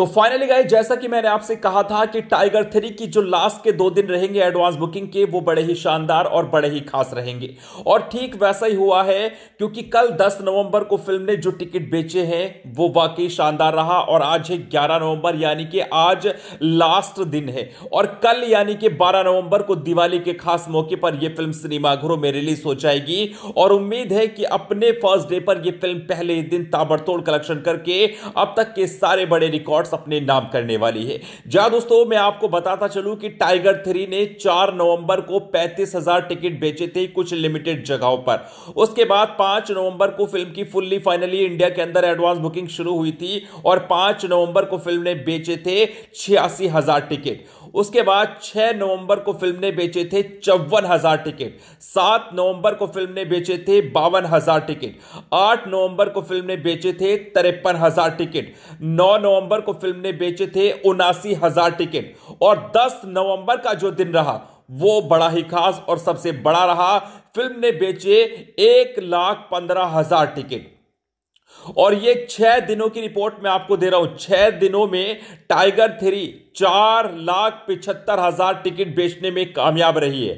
तो finally guys जैसा कि मैंने आपसे कहा था कि टाइगर थ्री की जो लास्ट के दो दिन रहेंगे एडवांस बुकिंग के वो बड़े ही शानदार और बड़े ही खास रहेंगे और ठीक वैसा ही हुआ है क्योंकि कल 10 नवंबर को फिल्म ने जो टिकट बेचे हैं वो वाकई शानदार रहा और आज है ग्यारह नवंबर यानी कि आज लास्ट दिन है और कल यानी कि बारह नवंबर को दिवाली के खास मौके पर यह फिल्म सिनेमाघरों में रिलीज हो जाएगी और उम्मीद है कि अपने फर्स्ट डे पर यह फिल्म पहले दिन ताबड़तोड़ कलेक्शन करके अब तक के सारे बड़े रिकॉर्ड रिकॉर्ड्स अपने नाम करने वाली है जहां दोस्तों मैं आपको बताता चलूं कि टाइगर थ्री ने 4 नवंबर को 35,000 टिकट बेचे थे कुछ लिमिटेड जगहों पर उसके बाद 5 नवंबर को फिल्म की फुल्ली फाइनली इंडिया के अंदर एडवांस बुकिंग शुरू हुई थी और पांच नवंबर को फिल्म ने बेचे थे छियासी टिकट उसके बाद 6 नवंबर को फिल्म ने बेचे थे चौवन हजार टिकट 7 नवंबर को फिल्म ने बेचे थे बावन हजार टिकट 8 नवंबर को फिल्म ने बेचे थे तिरपन हजार टिकट 9 नवंबर को फिल्म ने बेचे थे उनासी हजार टिकट और 10 नवंबर का जो दिन रहा वो बड़ा ही खास और सबसे बड़ा रहा फिल्म ने बेचे एक लाख पंद्रह हजार टिकट और ये छह दिनों की रिपोर्ट मैं आपको दे रहा हूं छह दिनों में टाइगर थ्री चार लाख पिछहत्तर हजार टिकट बेचने में कामयाब रही है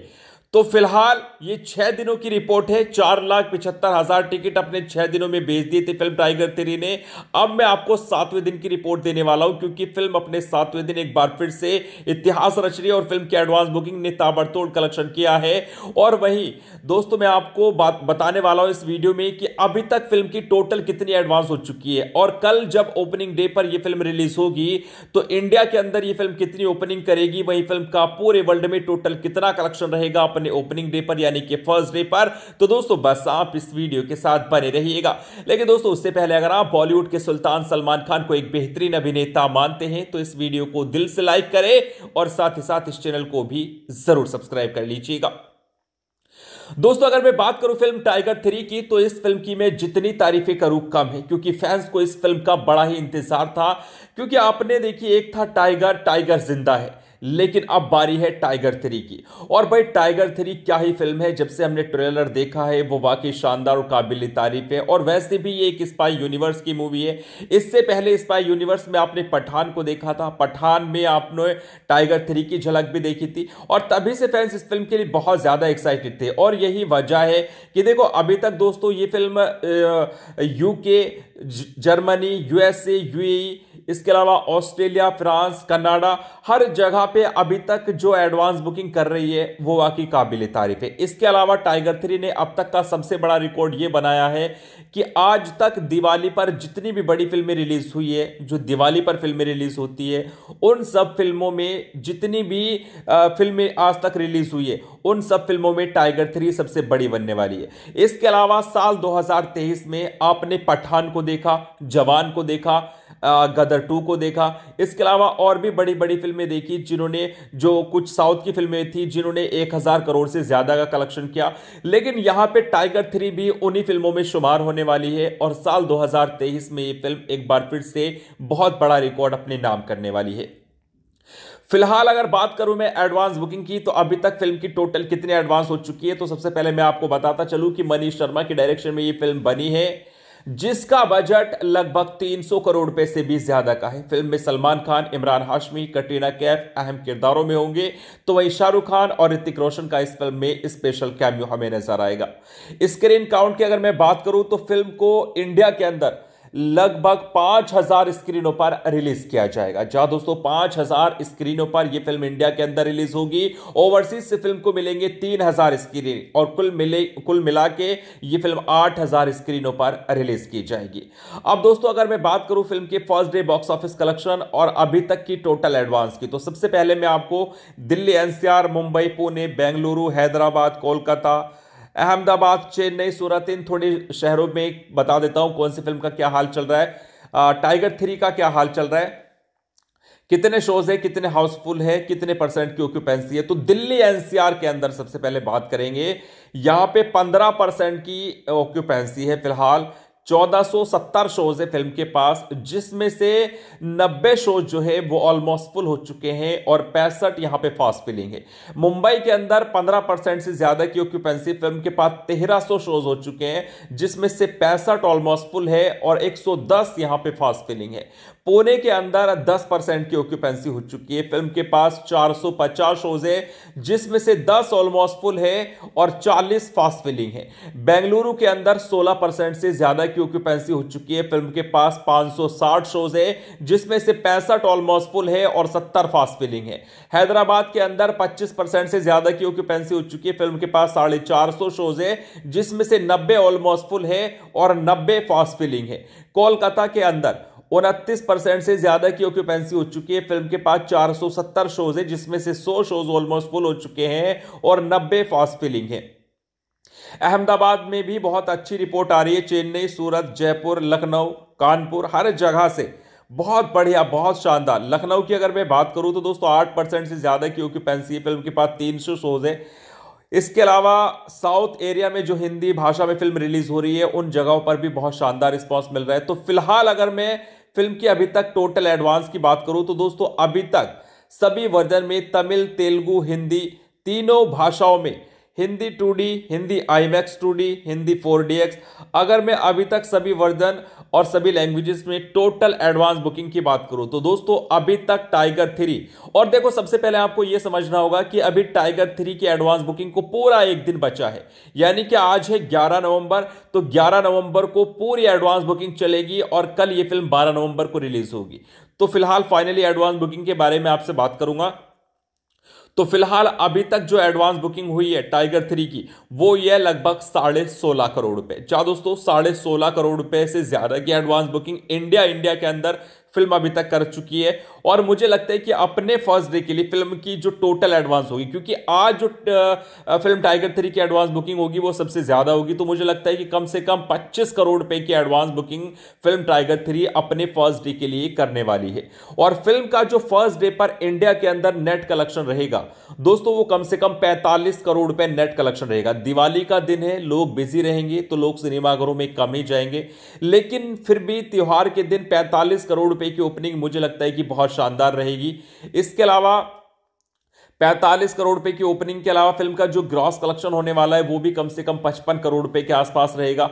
तो फिलहाल ये छह दिनों की रिपोर्ट है चार लाख पिछहत्तर हज़ार टिकट अपने छह दिनों में बेच दिए थे फिल्म टाइगर तेरी ने अब मैं आपको सातवें दिन की रिपोर्ट देने वाला हूं क्योंकि फिल्म अपने सातवें दिन एक बार फिर से इतिहास रच रही है और फिल्म की एडवांस बुकिंग ने ताबड़तोड़ कलेक्शन किया है और वही दोस्तों मैं आपको बात बताने वाला हूं इस वीडियो में कि अभी तक फिल्म की टोटल कितनी एडवांस हो चुकी है और कल जब ओपनिंग डे पर यह फिल्म रिलीज होगी तो इंडिया के अंदर यह फिल्म कितनी ओपनिंग करेगी वही फिल्म का पूरे वर्ल्ड में टोटल कितना कलेक्शन रहेगा अपने अपने ओपनिंग डे पर यानी कि फर्स्ट डे पर तो दोस्तों बस आप इस वीडियो के साथ बने रहिएगा लेकिन दोस्तों उससे पहले अगर आप बॉलीवुड के सुल्तान सलमान खान को एक बेहतरीन अभिनेता मानते हैं तो इस वीडियो को दिल से लाइक करें और साथ ही साथ इस चैनल को भी जरूर सब्सक्राइब कर लीजिएगा दोस्तों अगर मैं बात करूं फिल्म टाइगर थ्री की तो इस फिल्म की मैं जितनी तारीफें करूं कम है क्योंकि फैंस को इस फिल्म का बड़ा ही इंतजार था क्योंकि आपने देखी एक था टाइगर टाइगर जिंदा है लेकिन अब बारी है टाइगर थ्री की और भाई टाइगर थ्री क्या ही फिल्म है जब से हमने ट्रेलर देखा है वो वाकई शानदार और काबिल तारीफ है और वैसे भी ये एक स्पाई यूनिवर्स की मूवी है इससे पहले स्पाई यूनिवर्स में आपने पठान को देखा था पठान में आपने टाइगर थ्री की झलक भी देखी थी और तभी से फैंस इस फिल्म के लिए बहुत ज़्यादा एक्साइटेड थे और यही वजह है कि देखो अभी तक दोस्तों ये film UK Germany USA UAE इसके अलावा ऑस्ट्रेलिया फ्रांस कनाडा हर जगह पे अभी तक जो एडवांस बुकिंग कर रही है वो वाकई काबिल तारीफ है इसके अलावा टाइगर थ्री ने अब तक का सबसे बड़ा रिकॉर्ड ये बनाया है कि आज तक दिवाली पर जितनी भी बड़ी फिल्में रिलीज हुई है जो दिवाली पर फिल्में रिलीज होती है उन सब फिल्मों में जितनी भी फिल्में आज तक रिलीज हुई है उन सब फिल्मों में टाइगर थ्री सबसे बड़ी बनने वाली है इसके अलावा साल दो में आपने पठान को देखा जवान को देखा गदर टू को देखा इसके अलावा और भी बड़ी बड़ी फिल्में देखी जिन्होंने जो कुछ साउथ की फिल्में थी जिन्होंने एक हज़ार करोड़ से ज़्यादा का कलेक्शन किया लेकिन यहाँ पे टाइगर थ्री भी उन्हीं फिल्मों में शुमार होने वाली है और साल 2023 में ये फिल्म एक बार फिर से बहुत बड़ा रिकॉर्ड अपने नाम करने वाली है फिलहाल अगर बात करूं मैं एडवांस बुकिंग की तो अभी तक फिल्म की टोटल कितनी एडवांस हो चुकी है तो सबसे पहले मैं आपको बताता चलूं कि मनीष शर्मा की डायरेक्शन में ये फिल्म बनी है जिसका बजट लगभग 300 करोड़ रुपए से भी ज्यादा का है फिल्म में सलमान खान इमरान हाशमी कटरीना कैफ अहम किरदारों में होंगे तो वही शाहरुख खान और ऋतिक रोशन का इस फिल्म में स्पेशल कैम्यू हमें नजर आएगा स्क्रीन काउंट की अगर मैं बात करूं तो फिल्म को इंडिया के अंदर लगभग पांच हजार स्क्रीनों पर रिलीज किया जाएगा जहां दोस्तों पांच हजार स्क्रीनों पर यह फिल्म इंडिया के अंदर रिलीज होगी ओवरसीज से फिल्म को मिलेंगे तीन हजार स्क्रीन और कुल मिले कुल मिला के ये फिल्म आठ हजार स्क्रीनों पर रिलीज की जाएगी अब दोस्तों अगर मैं बात करूं फिल्म के first day box office collection और अभी तक की टोटल एडवांस की तो सबसे पहले मैं आपको दिल्ली एनसीआर मुंबई पुणे बेंगलुरु हैदराबाद कोलकाता अहमदाबाद चेन्नई सूरत इन थोड़े शहरों में बता देता हूँ कौन सी फिल्म का क्या हाल चल रहा है टाइगर थ्री का क्या हाल चल रहा है कितने शोज है कितने हाउसफुल है कितने परसेंट की ऑक्यूपेंसी है तो दिल्ली एनसीआर के अंदर सबसे पहले बात करेंगे यहां पे पंद्रह परसेंट की ऑक्यूपेंसी है फिलहाल 1470 शोज है फिल्म के पास जिसमें से 90 शोज जो है वो ऑलमोस्ट फुल हो चुके हैं और पैंसठ यहां पे फास्ट फिलिंग है मुंबई के अंदर 15 परसेंट से ज्यादा की ऑक्यूपेंसी फिल्म के पास 1300 शोज हो चुके हैं जिसमें से पैंसठ ऑलमोस्ट फुल है और 110 यहां पे फास्ट फिलिंग है पुणे के अंदर 10 परसेंट की ऑक्यूपेंसी हो चुकी है फिल्म के पास 450 शोज है जिसमें से 10 ऑलमोस्ट फुल है और 40 फास्ट फिलिंग है बेंगलुरु के अंदर 16 परसेंट से ज़्यादा की ऑक्यूपेंसी हो चुकी है फिल्म के पास 560 शोज है जिसमें से पैंसठ ऑलमोस्ट फुल है और सत्तर फास्ट फिलिंग है हैदराबाद के अंदर पच्चीस परसेंट से ज़्यादा की ऑक्यूपेंसी हो चुकी है फिल्म के पास साढ़े चार सौ शोज है जिसमें से नब्बे ऑलमोस्ट फुल है और नब्बे फास्ट फिलिंग है कोलकाता के अंदर उनतीस परसेंट से ज़्यादा की ऑक्यूपेंसी हो चुकी है फिल्म के पास 470 शोज हैं जिसमें से 100 शोज ऑलमोस्ट फुल हो चुके हैं और 90 फास्ट फिलिंग है अहमदाबाद में भी बहुत अच्छी रिपोर्ट आ रही है चेन्नई सूरत जयपुर लखनऊ कानपुर हर जगह से बहुत बढ़िया बहुत शानदार लखनऊ की अगर मैं बात करूं तो दोस्तों आठ परसेंट से ज़्यादा की ऑक्यूपेंसी है फिल्म के पास तीन सौ शोज है इसके अलावा साउथ एरिया में जो हिंदी भाषा में फिल्म रिलीज हो रही है उन जगहों पर भी बहुत शानदार रिस्पॉन्स मिल रहा है तो फिलहाल अगर मैं फिल्म की अभी तक टोटल एडवांस की बात करूं तो दोस्तों अभी तक सभी वर्जन में तमिल तेलुगु हिंदी तीनों भाषाओं में Hindi two Hindi I max two Hindi four अगर मैं अभी तक सभी वर्जन और सभी लैंग्वेजेस में टोटल एडवांस बुकिंग की बात करूं तो दोस्तों अभी तक टाइगर थ्री और देखो सबसे पहले आपको यह समझना होगा कि अभी टाइगर थ्री की एडवांस बुकिंग को पूरा एक दिन बचा है यानी कि आज है 11 नवंबर तो 11 नवंबर को पूरी एडवांस बुकिंग चलेगी और कल ये फिल्म 12 नवंबर को रिलीज होगी तो फिलहाल फाइनली एडवांस बुकिंग के बारे में आपसे बात करूंगा तो फिलहाल अभी तक जो एडवांस बुकिंग हुई है टाइगर थ्री की वो ये लगभग साढ़े सोलह करोड़ रुपए क्या दोस्तों साढ़े सोलह करोड़ रुपए से ज्यादा की एडवांस बुकिंग इंडिया इंडिया के अंदर फिल्म अभी तक कर चुकी है और मुझे लगता है कि अपने फर्स्ट डे के लिए फिल्म की जो टोटल एडवांस होगी क्योंकि आज जो फिल्म टाइगर थ्री की एडवांस बुकिंग होगी वो सबसे ज़्यादा होगी तो मुझे लगता है कि कम से कम पच्चीस करोड़ रुपए की advance booking film tiger three अपने फर्स्ट डे के लिए करने वाली है और फिल्म का जो फर्स्ट डे पर इंडिया के अंदर नेट कलेक्शन रहेगा दोस्तों वो कम से कम पैंतालीस करोड़ रुपए नेट कलेक्शन रहेगा दिवाली का दिन है लोग बिजी रहेंगे तो लोग सिनेमाघरों में कम ही जाएंगे लेकिन फिर भी त्यौहार के दिन पैंतालीस करोड़ रुपए की ओपनिंग मुझे लगता है कि बहुत शानदार रहेगी इसके अलावा 45 करोड़ रुपए की ओपनिंग के अलावा फिल्म का जो ग्रॉस कलेक्शन होने वाला है वो भी कम से कम 55 करोड़ रुपए के आसपास रहेगा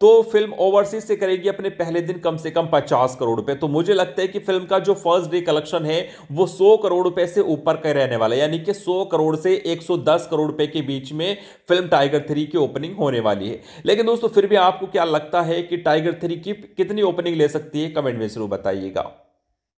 तो फिल्म ओवरसीज से करेगी अपने पहले दिन कम से कम 50 करोड़ रुपए तो मुझे लगता है कि फिल्म का जो फर्स्ट डे कलेक्शन है वो 100 करोड़ रुपए से ऊपर का रहने वाला है यानी कि 100 करोड़ से 110 करोड़ रुपए के बीच में फिल्म टाइगर थ्री की ओपनिंग होने वाली है लेकिन दोस्तों फिर भी आपको क्या लगता है कि टाइगर थ्री की कितनी ओपनिंग ले सकती है कमेंट में जरूर बताइएगा